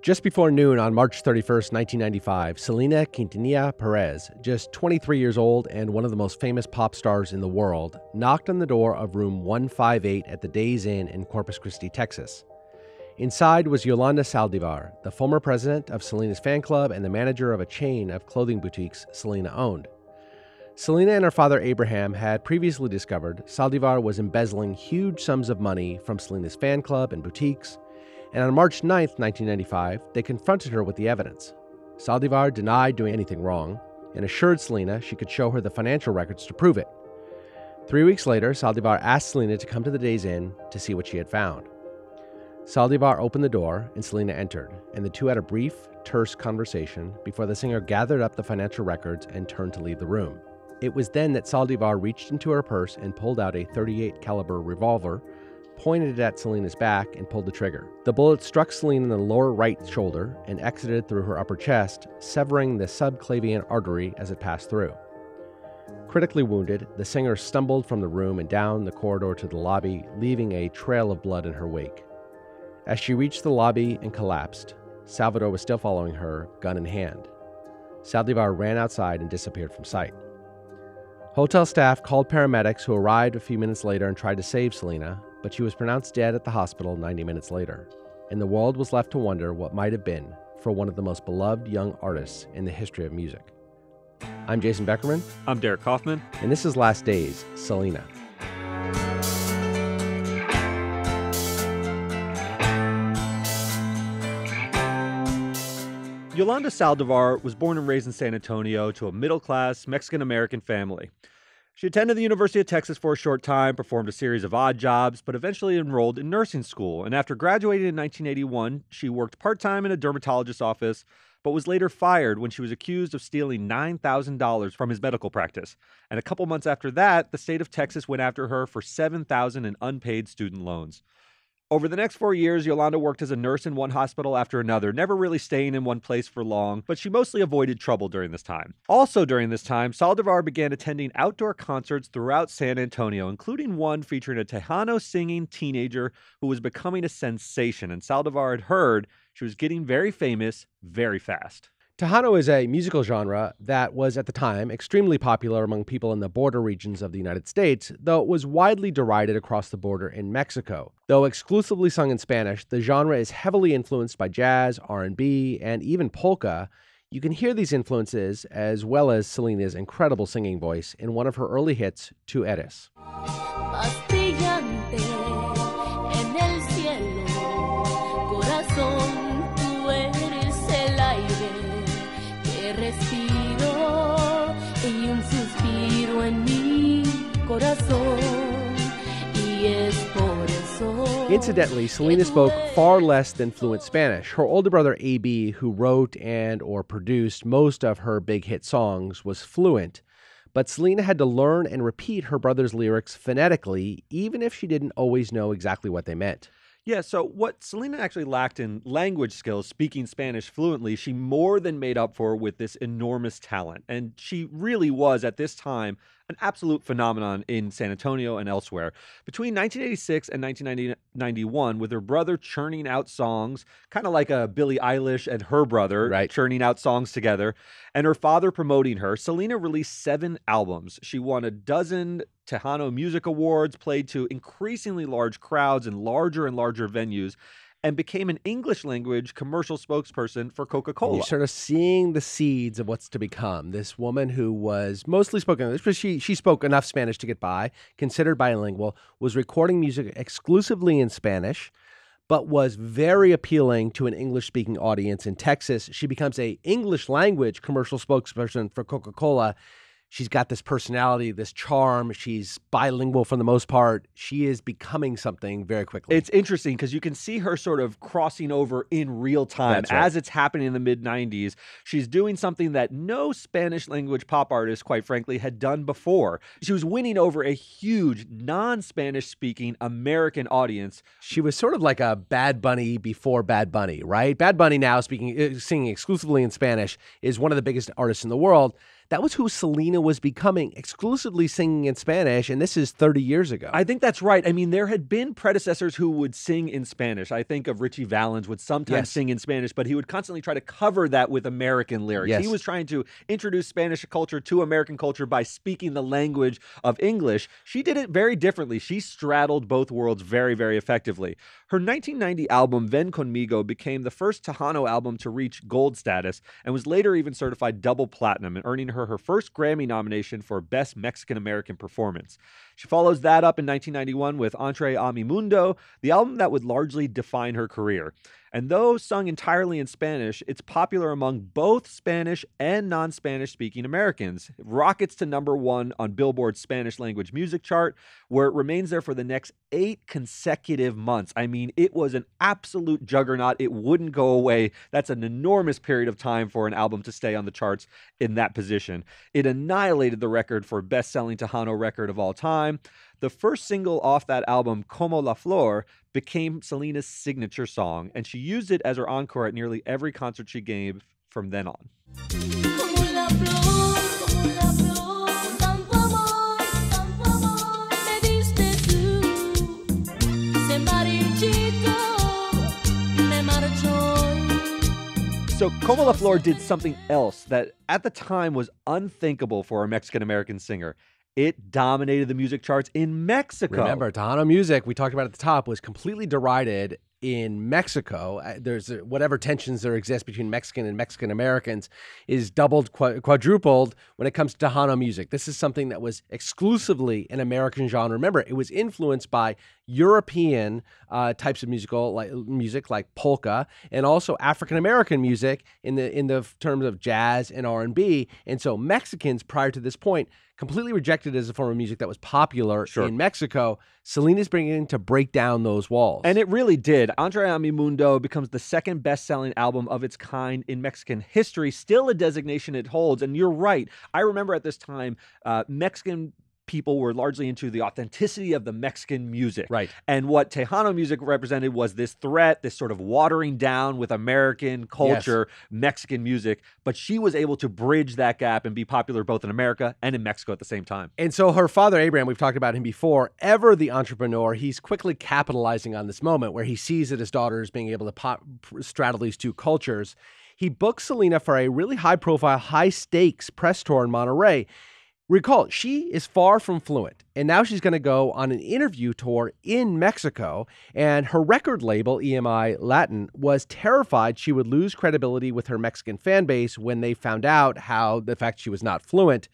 Just before noon on March 31, 1995, Selena Quintanilla Perez, just 23 years old and one of the most famous pop stars in the world, knocked on the door of room 158 at the Days Inn in Corpus Christi, Texas. Inside was Yolanda Saldivar, the former president of Selena's fan club and the manager of a chain of clothing boutiques Selena owned. Selena and her father Abraham had previously discovered Saldivar was embezzling huge sums of money from Selena's fan club and boutiques and on March 9, 1995, they confronted her with the evidence. Saldivar denied doing anything wrong and assured Selena she could show her the financial records to prove it. Three weeks later, Saldivar asked Selena to come to the Days Inn to see what she had found. Saldivar opened the door and Selena entered, and the two had a brief, terse conversation before the singer gathered up the financial records and turned to leave the room. It was then that Saldivar reached into her purse and pulled out a 38 caliber revolver pointed it at Selena's back, and pulled the trigger. The bullet struck Selena in the lower right shoulder and exited through her upper chest, severing the subclavian artery as it passed through. Critically wounded, the singer stumbled from the room and down the corridor to the lobby, leaving a trail of blood in her wake. As she reached the lobby and collapsed, Salvador was still following her, gun in hand. Saldivar ran outside and disappeared from sight. Hotel staff called paramedics who arrived a few minutes later and tried to save Selena, but she was pronounced dead at the hospital 90 minutes later. And the world was left to wonder what might have been for one of the most beloved young artists in the history of music. I'm Jason Beckerman. I'm Derek Kaufman. And this is Last Days, Selena. Yolanda Saldivar was born and raised in San Antonio to a middle class Mexican American family. She attended the University of Texas for a short time, performed a series of odd jobs, but eventually enrolled in nursing school. And after graduating in 1981, she worked part time in a dermatologist's office, but was later fired when she was accused of stealing $9,000 from his medical practice. And a couple months after that, the state of Texas went after her for 7,000 dollars in unpaid student loans. Over the next four years, Yolanda worked as a nurse in one hospital after another, never really staying in one place for long, but she mostly avoided trouble during this time. Also during this time, Saldivar began attending outdoor concerts throughout San Antonio, including one featuring a Tejano singing teenager who was becoming a sensation, and Saldivar had heard she was getting very famous very fast. Tejano is a musical genre that was at the time extremely popular among people in the border regions of the United States, though it was widely derided across the border in Mexico. Though exclusively sung in Spanish, the genre is heavily influenced by jazz, R&B, and even polka. You can hear these influences as well as Selena's incredible singing voice in one of her early hits, Tu Eres. Incidentally, Selena spoke far less than fluent Spanish. Her older brother AB, who wrote and or produced most of her big hit songs, was fluent, but Selena had to learn and repeat her brother's lyrics phonetically even if she didn't always know exactly what they meant. Yeah, so what Selena actually lacked in language skills, speaking Spanish fluently, she more than made up for with this enormous talent. And she really was, at this time, an absolute phenomenon in San Antonio and elsewhere. Between 1986 and 1991, with her brother churning out songs, kind of like a Billie Eilish and her brother right. churning out songs together, and her father promoting her, Selena released seven albums. She won a dozen Tejano Music Awards, played to increasingly large crowds in larger and larger venues and became an English language commercial spokesperson for Coca Cola. You're sort of seeing the seeds of what's to become. This woman who was mostly spoken English, but she, she spoke enough Spanish to get by, considered bilingual, was recording music exclusively in Spanish, but was very appealing to an English speaking audience in Texas. She becomes a English language commercial spokesperson for Coca Cola she's got this personality, this charm. She's bilingual for the most part. She is becoming something very quickly. It's interesting because you can see her sort of crossing over in real time right. as it's happening in the mid 90s. She's doing something that no Spanish language pop artist, quite frankly, had done before. She was winning over a huge non Spanish speaking American audience. She was sort of like a Bad Bunny before Bad Bunny, right? Bad Bunny now speaking, eh, singing exclusively in Spanish is one of the biggest artists in the world that was who Selena was becoming, exclusively singing in Spanish, and this is 30 years ago. I think that's right. I mean, there had been predecessors who would sing in Spanish. I think of Richie Valens would sometimes yes. sing in Spanish, but he would constantly try to cover that with American lyrics. Yes. He was trying to introduce Spanish culture to American culture by speaking the language of English. She did it very differently. She straddled both worlds very, very effectively. Her 1990 album Ven Conmigo became the first Tejano album to reach gold status and was later even certified double platinum and earning her her her first Grammy nomination for Best Mexican American Performance. She follows that up in 1991 with Entre Ami Mundo, the album that would largely define her career. And though sung entirely in Spanish, it's popular among both Spanish and non Spanish speaking Americans. It rockets to number one on Billboard's Spanish language music chart, where it remains there for the next eight consecutive months. I mean, it was an absolute juggernaut. It wouldn't go away. That's an enormous period of time for an album to stay on the charts in that position. It annihilated the record for best selling Tejano record of all time. The first single off that album, Como la Flor, became Selena's signature song, and she used it as her encore at nearly every concert she gave from then on. So Como La Flor did something else that at the time was unthinkable for a Mexican American singer. It dominated the music charts in Mexico. Remember, Tejano music, we talked about at the top, was completely derided in Mexico, uh, there's uh, whatever tensions there exist between Mexican and Mexican Americans is doubled, quadrupled when it comes to Tejano music. This is something that was exclusively an American genre. Remember, it was influenced by European uh, types of musical like music like polka and also African American music in the in the terms of jazz and R and B. And so Mexicans prior to this point completely rejected as a form of music that was popular sure. in Mexico. Selena's bringing to break down those walls, and it really did. Andre Mundo" becomes the second best selling album of its kind in Mexican history. Still a designation it holds. And you're right. I remember at this time uh, Mexican people were largely into the authenticity of the Mexican music. Right. And what Tejano music represented was this threat, this sort of watering down with American culture, yes. Mexican music. But she was able to bridge that gap and be popular both in America and in Mexico at the same time. And so her father, Abraham, we've talked about him before, ever the entrepreneur, he's quickly capitalizing on this moment where he sees that his daughter is being able to pop, straddle these two cultures. He books Selena for a really high profile, high stakes press tour in Monterey. Recall, she is far from fluent. And now she's going to go on an interview tour in Mexico. And her record label, EMI Latin, was terrified she would lose credibility with her Mexican fan base when they found out how the fact she was not fluent.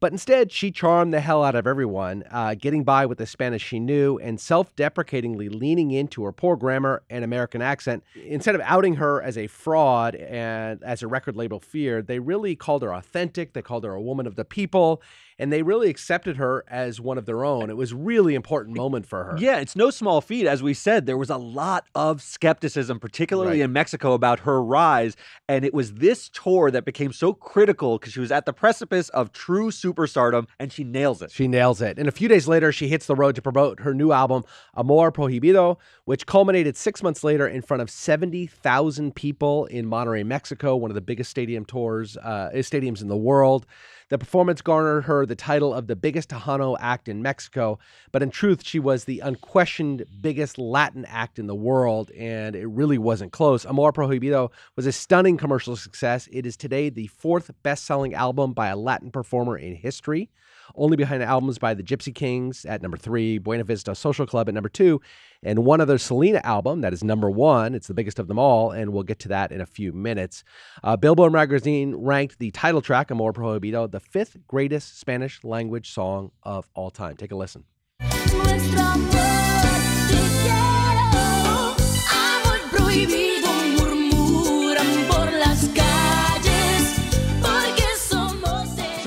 But instead, she charmed the hell out of everyone, uh, getting by with the Spanish she knew and self deprecatingly leaning into her poor grammar and American accent. Instead of outing her as a fraud and as a record label feared, they really called her authentic. They called her a woman of the people and they really accepted her as one of their own. It was really important moment for her. Yeah, it's no small feat. As we said, there was a lot of skepticism, particularly right. in Mexico, about her rise, and it was this tour that became so critical because she was at the precipice of true superstardom, and she nails it. She nails it. And a few days later, she hits the road to promote her new album, Amor Prohibido, which culminated six months later in front of seventy thousand people in Monterrey, Mexico, one of the biggest stadium tours, uh, stadiums in the world. The performance garnered her the title of the biggest Tejano act in Mexico, but in truth, she was the unquestioned biggest Latin act in the world, and it really wasn't close. Amor Prohibido was a stunning commercial success. It is today the fourth best selling album by a Latin performer in history only behind albums by the Gypsy Kings at number three, Buena Vista Social Club at number two, and one other Selena album that is number one. It's the biggest of them all, and we'll get to that in a few minutes. Uh, Billboard magazine ranked the title track, Amor Prohibido, the fifth greatest Spanish language song of all time. Take a listen.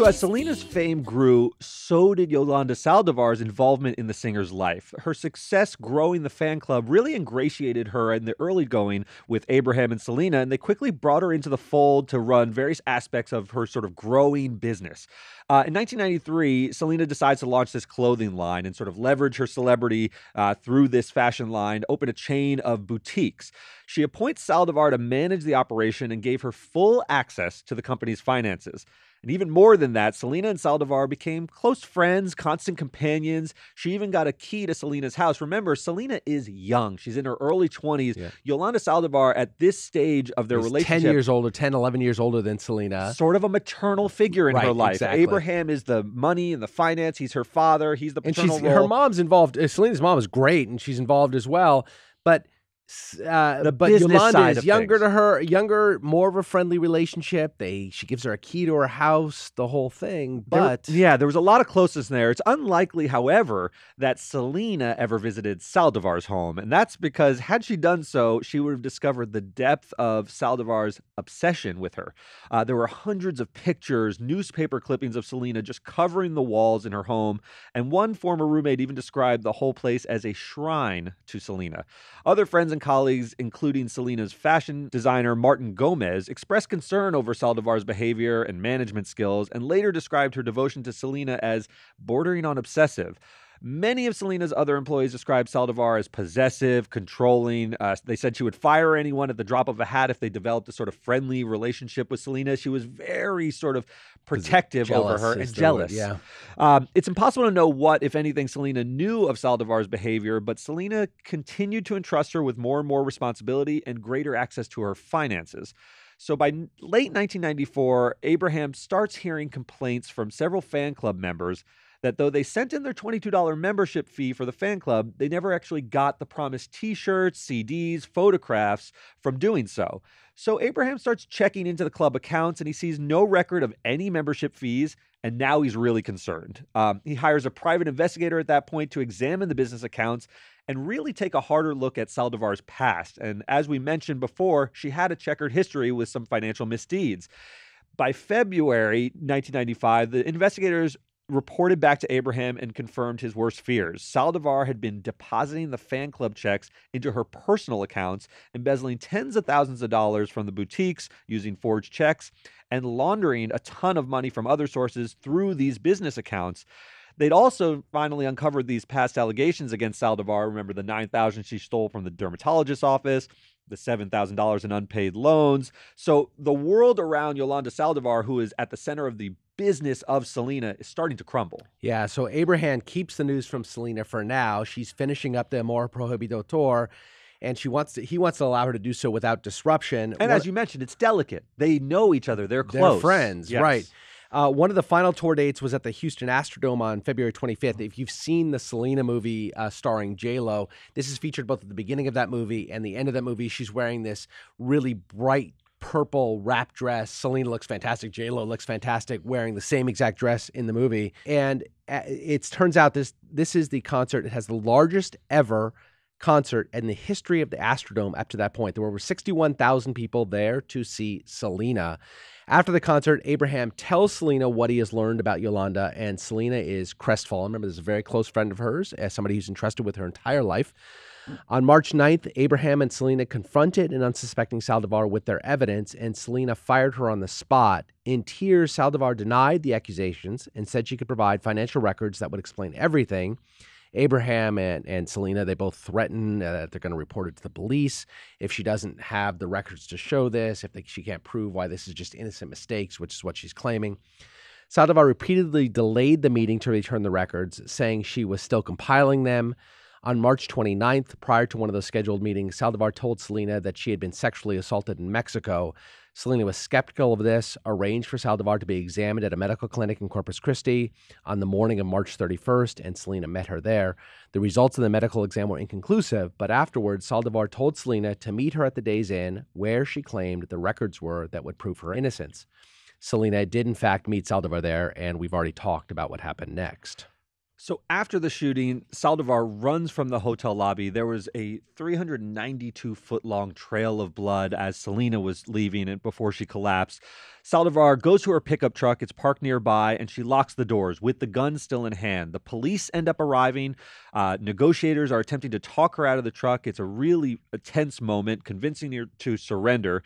So as Selena's fame grew, so did Yolanda Saldivar's involvement in the singer's life. Her success growing the fan club really ingratiated her in the early going with Abraham and Selena, and they quickly brought her into the fold to run various aspects of her sort of growing business. Uh, in 1993, Selena decides to launch this clothing line and sort of leverage her celebrity uh, through this fashion line, open a chain of boutiques. She appoints Saldivar to manage the operation and gave her full access to the company's finances. And even more than that, Selena and Saldivar became close friends, constant companions. She even got a key to Selena's house. Remember, Selena is young. She's in her early 20s. Yeah. Yolanda Saldivar, at this stage of their relationship, 10 years older, 10, 11 years older than Selena. Sort of a maternal figure in right, her life. Exactly. Abraham is the money and the finance. He's her father. He's the paternal and she's, role. Her mom's involved. Uh, Selena's mom is great, and she's involved as well. But uh, the, but business Yolanda side is younger things. to her, younger, more of a friendly relationship. They she gives her a key to her house, the whole thing. But there, yeah, there was a lot of closeness there. It's unlikely, however, that Selena ever visited Saldivar's home, and that's because had she done so, she would have discovered the depth of Saldivar's obsession with her. Uh, there were hundreds of pictures, newspaper clippings of Selena just covering the walls in her home, and one former roommate even described the whole place as a shrine to Selena. Other friends and colleagues, including Selena's fashion designer Martin Gomez, expressed concern over Saldivar's behavior and management skills and later described her devotion to Selena as bordering on obsessive. Many of Selena's other employees described Saldivar as possessive, controlling. Uh, they said she would fire anyone at the drop of a hat if they developed a sort of friendly relationship with Selena. She was very sort of protective over her and jealous. Word, yeah. Um, it's impossible to know what, if anything, Selena knew of Saldivar's behavior, but Selena continued to entrust her with more and more responsibility and greater access to her finances. So by late 1994, Abraham starts hearing complaints from several fan club members that though they sent in their $22 membership fee for the fan club, they never actually got the promised t shirts, CDs, photographs from doing so. So Abraham starts checking into the club accounts and he sees no record of any membership fees. And now he's really concerned. Um, he hires a private investigator at that point to examine the business accounts and really take a harder look at Saldivar's past. And as we mentioned before, she had a checkered history with some financial misdeeds by February 1995, the investigators reported back to Abraham and confirmed his worst fears. Saldivar had been depositing the fan club checks into her personal accounts, embezzling tens of thousands of dollars from the boutiques using forged checks, and laundering a ton of money from other sources through these business accounts. They'd also finally uncovered these past allegations against Saldivar. Remember the 9,000 she stole from the dermatologist's office, the $7,000 in unpaid loans. So the world around Yolanda Saldivar, who is at the center of the business of Selena is starting to crumble. Yeah, so Abraham keeps the news from Selena for now. She's finishing up the Amor Prohibido tour and she wants to, he wants to allow her to do so without disruption. And as you mentioned, it's delicate. They know each other. They're close. They're friends, yes. right? Uh, one of the final tour dates was at the Houston Astrodome on February 25th. If you've seen the Selena movie uh, starring J Lo, this is featured both at the beginning of that movie and the end of that movie. She's wearing this really bright purple wrap dress. Selena looks fantastic. J Lo looks fantastic wearing the same exact dress in the movie. And uh, it turns out this this is the concert. It has the largest ever concert in the history of the Astrodome up to that point. There were over 61,000 people there to see Selena. After the concert, Abraham tells Selena what he has learned about Yolanda, and Selena is crestfallen. Remember, this is a very close friend of hers, as uh, somebody who's entrusted with her entire life. On March 9th, Abraham and Selena confronted an unsuspecting Saldivar with their evidence, and Selena fired her on the spot. In tears, Saldivar denied the accusations and said she could provide financial records that would explain everything. Abraham and, and Selena, they both threaten uh, that they're going to report it to the police if she doesn't have the records to show this, if they, she can't prove why this is just innocent mistakes, which is what she's claiming. Saldivar repeatedly delayed the meeting to return the records, saying she was still compiling them. On March 29th, prior to one of the scheduled meetings, Saldivar told Selena that she had been sexually assaulted in Mexico. Selena was skeptical of this, arranged for Saldivar to be examined at a medical clinic in Corpus Christi on the morning of March 31st, and Selena met her there. The results of the medical exam were inconclusive, but afterwards, Saldivar told Selena to meet her at the Days Inn, where she claimed the records were that would prove her innocence. Selena did, in fact, meet Saldivar there, and we've already talked about what happened next. So after the shooting, Saldivar runs from the hotel lobby. There was a 392 foot long trail of blood as Selena was leaving it before she collapsed. Saldivar goes to her pickup truck, it's parked nearby, and she locks the doors with the gun still in hand. The police end up arriving. Uh, negotiators are attempting to talk her out of the truck. It's a really uh, tense moment, convincing her to surrender.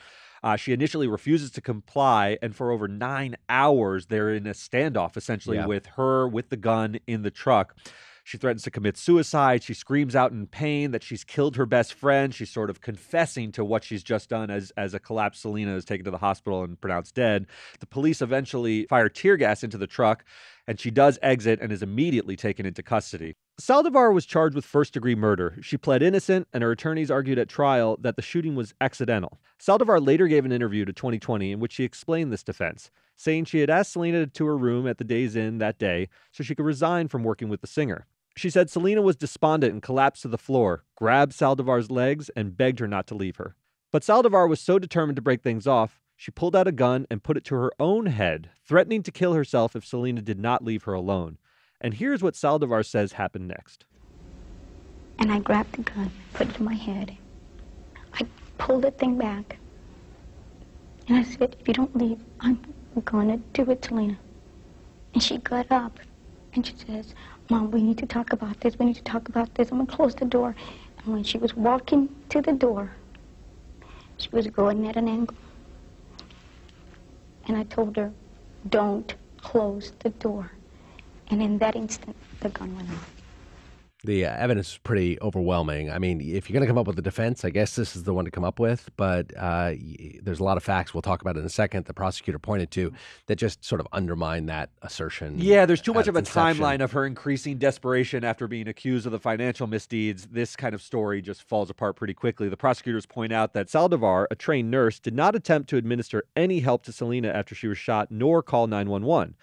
Uh, she initially refuses to comply, and for over nine hours, they're in a standoff essentially yeah. with her with the gun in the truck. She threatens to commit suicide. She screams out in pain that she's killed her best friend. She's sort of confessing to what she's just done as, as a collapsed Selena is taken to the hospital and pronounced dead. The police eventually fire tear gas into the truck, and she does exit and is immediately taken into custody. Saldivar was charged with first degree murder. She pled innocent, and her attorneys argued at trial that the shooting was accidental. Saldivar later gave an interview to 2020 in which she explained this defense, saying she had asked Selena to her room at the Days Inn that day so she could resign from working with the singer. She said Selena was despondent and collapsed to the floor, grabbed Saldivar's legs, and begged her not to leave her. But Saldivar was so determined to break things off, she pulled out a gun and put it to her own head, threatening to kill herself if Selena did not leave her alone. And here's what Saldivar says happened next. And I grabbed the gun, put it to my head. I pulled the thing back. And I said, if you don't leave, I'm going to do it, Selena. And she got up and she says, Mom, we need to talk about this. We need to talk about this. I'm going to close the door. And when she was walking to the door, she was going at an angle. And I told her, don't close the door. And in that instant, the gun went off the uh, evidence is pretty overwhelming. I mean, if you're going to come up with a defense, I guess this is the one to come up with. But uh, there's a lot of facts we'll talk about in a second. The prosecutor pointed to that just sort of undermine that assertion. Yeah, there's too much of a inception. timeline of her increasing desperation after being accused of the financial misdeeds. This kind of story just falls apart pretty quickly. The prosecutors point out that Saldivar, a trained nurse, did not attempt to administer any help to Selena after she was shot, nor call 911.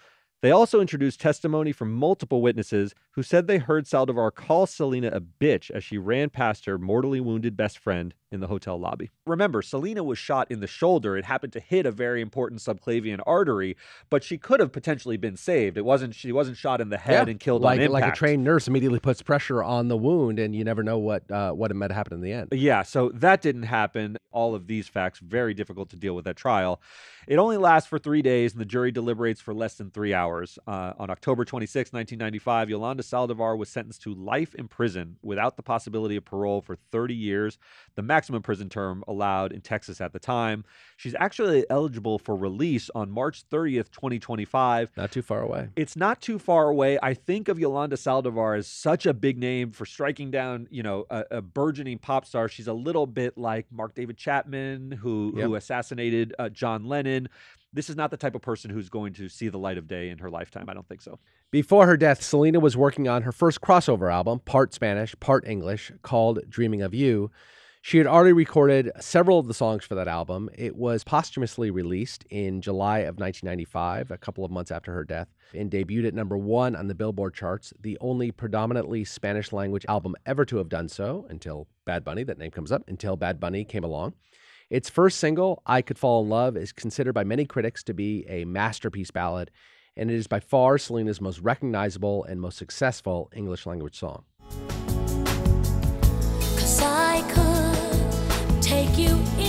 They also introduced testimony from multiple witnesses who said they heard Saldivar call Selena a bitch as she ran past her mortally wounded best friend in the hotel lobby. Remember, Selena was shot in the shoulder. It happened to hit a very important subclavian artery, but she could have potentially been saved. It wasn't she wasn't shot in the head yeah, and killed like, Like a trained nurse immediately puts pressure on the wound, and you never know what uh, what might happen in the end. Yeah, so that didn't happen. All of these facts very difficult to deal with at trial. It only lasts for three days, and the jury deliberates for less than three hours. Uh, on October 26, 1995, Yolanda Saldivar was sentenced to life in prison without the possibility of parole for 30 years. The max maximum prison term allowed in Texas at the time. She's actually eligible for release on March 30th, 2025. Not too far away. It's not too far away. I think of Yolanda Saldivar as such a big name for striking down, you know, a, a burgeoning pop star. She's a little bit like Mark David Chapman, who yep. who assassinated uh, John Lennon this is not the type of person who's going to see the light of day in her lifetime. I don't think so. Before her death, Selena was working on her first crossover album, part Spanish, part English, called Dreaming of You, she had already recorded several of the songs for that album. It was posthumously released in July of 1995, a couple of months after her death, and debuted at number one on the Billboard charts, the only predominantly Spanish language album ever to have done so until Bad Bunny, that name comes up, until Bad Bunny came along. Its first single, I Could Fall in Love, is considered by many critics to be a masterpiece ballad, and it is by far Selena's most recognizable and most successful English language song. take you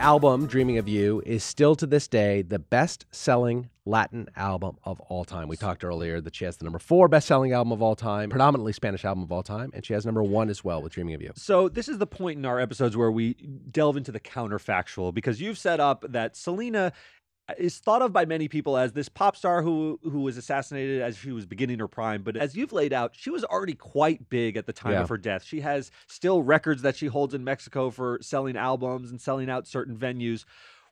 album, Dreaming of You, is still to this day the best selling Latin album of all time. We talked earlier that she has the number four best selling album of all time, predominantly Spanish album of all time, and she has number one as well with Dreaming of You. So, this is the point in our episodes where we delve into the counterfactual because you've set up that Selena is thought of by many people as this pop star who who was assassinated as she was beginning her prime. But as you've laid out, she was already quite big at the time yeah. of her death. She has still records that she holds in Mexico for selling albums and selling out certain venues.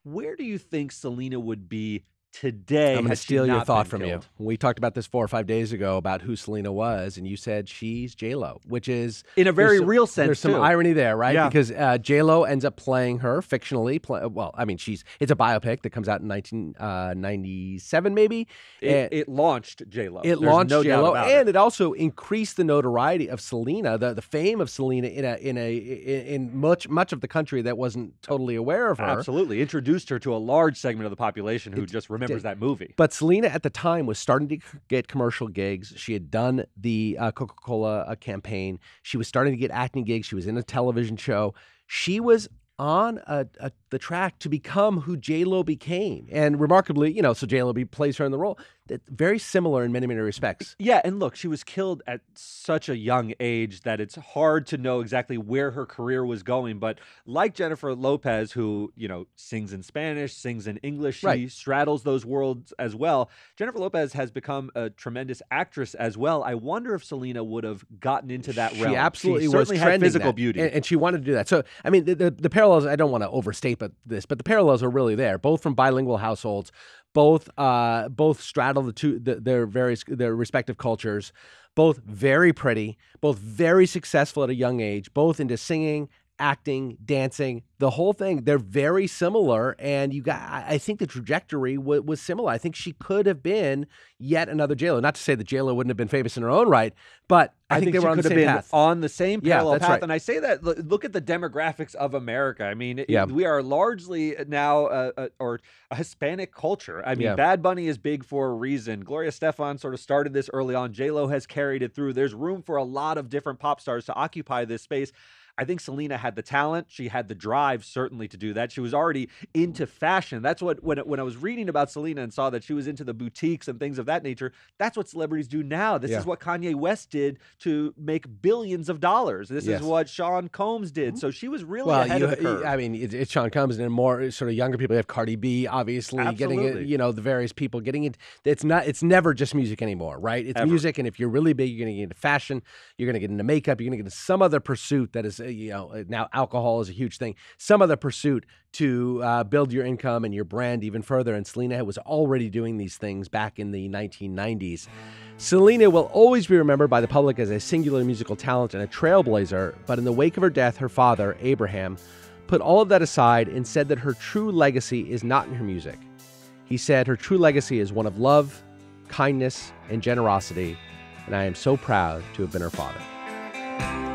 Where do you think Selena would be today. I'm going to steal your thought from killed. you. We talked about this four or five days ago about who Selena was, and you said she's J Lo, which is in a very real sense. There's too. some irony there, right? Yeah. Because uh, J Lo ends up playing her fictionally. Play, well, I mean, she's it's a biopic that comes out in 1997, uh, maybe. It, it launched J Lo. It there's launched no J Lo, and it. it. also increased the notoriety of Selena, the, the fame of Selena in a in a in, much much of the country that wasn't totally aware of her. Absolutely, introduced her to a large segment of the population who just remember remembers that movie. But Selena at the time was starting to get commercial gigs. She had done the uh, Coca Cola uh, campaign. She was starting to get acting gigs. She was in a television show. She was on a, a the track to become who J Lo became. And remarkably, you know, so J Lo plays her in the role. that Very similar in many, many respects. Yeah, and look, she was killed at such a young age that it's hard to know exactly where her career was going. But like Jennifer Lopez, who, you know, sings in Spanish, sings in English, she right. straddles those worlds as well. Jennifer Lopez has become a tremendous actress as well. I wonder if Selena would have gotten into that she realm. Absolutely she absolutely was had physical that. beauty. And, and, she wanted to do that. So, I mean, the, the, the parallels, I don't want to overstate deep at this, but the parallels are really there, both from bilingual households, both uh, both straddle the two the, their various their respective cultures, both very pretty, both very successful at a young age, both into singing, acting, dancing, the whole thing. They're very similar. And you got, I think the trajectory w- was similar. I think she could have been yet another JLo. Not to say that JLo wouldn't have been famous in her own right, but I, I think, think, they were on the same path. On the same parallel yeah, path. Right. And I say that, look, at the demographics of America. I mean, yeah. we are largely now, uh, uh, or a Hispanic culture. I mean, yeah. Bad Bunny is big for a reason. Gloria Stefan sort of started this early on. JLo has carried it through. There's room for a lot of different pop stars to occupy this space. I think Selena had the talent. She had the drive, certainly, to do that. She was already into fashion. That's what when when I was reading about Selena and saw that she was into the boutiques and things of that nature. That's what celebrities do now. This yeah. is what Kanye West did to make billions of dollars. This yes. is what Sean Combs did. Mm-hmm. So she was really well, ahead you, of the curve. I mean, it's, it's Sean Combs and more uh, sort of younger people. You have Cardi B, obviously, Absolutely. getting it. You know, the various people getting it. It's not. It's never just music anymore, right? It's Ever. music, and if you're really big, you're going to get into fashion. You're going to get into makeup. You're going to get into some other pursuit that is you know, uh, now alcohol is a huge thing. Some of the pursuit to uh, build your income and your brand even further. And Selena was already doing these things back in the 1990s. Selena will always be remembered by the public as a singular musical talent and a trailblazer, but in the wake of her death, her father, Abraham, put all of that aside and said that her true legacy is not in her music. He said her true legacy is one of love, kindness, and generosity, and I am so proud to have been her father.